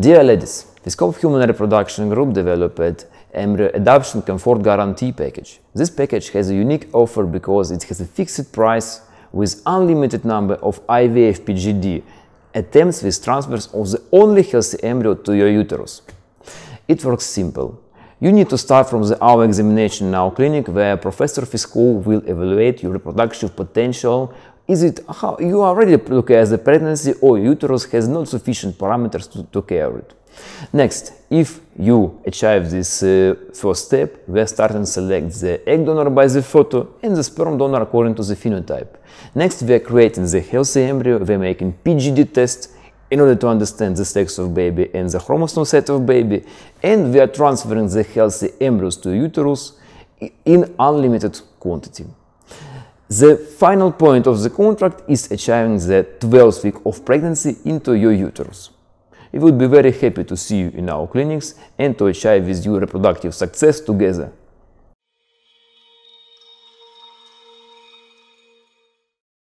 Dear ladies, the Scope of Human Reproduction Group developed Embryo Adoption Comfort Guarantee package. This package has a unique offer because it has a fixed price with unlimited number of IVF PGD attempts with transfers of the only healthy embryo to your uterus. It works simple. You need to start from the our examination in our clinic where Professor Fisko will evaluate your reproductive potential is it how you already look as a pregnancy or uterus has not sufficient parameters to, to care it. Next, if you achieve this uh, first step, we start and select the egg donor by the photo and the sperm donor according to the phenotype. Next, we are creating the healthy embryo, we are making PGD test in order to understand the sex of baby and the chromosome set of baby, and we are transferring the healthy embryos to uterus in unlimited quantity. The final point of the contract is achieving the 12th week of pregnancy into your uterus. We would be very happy to see you in our clinics and to achieve with you reproductive success together.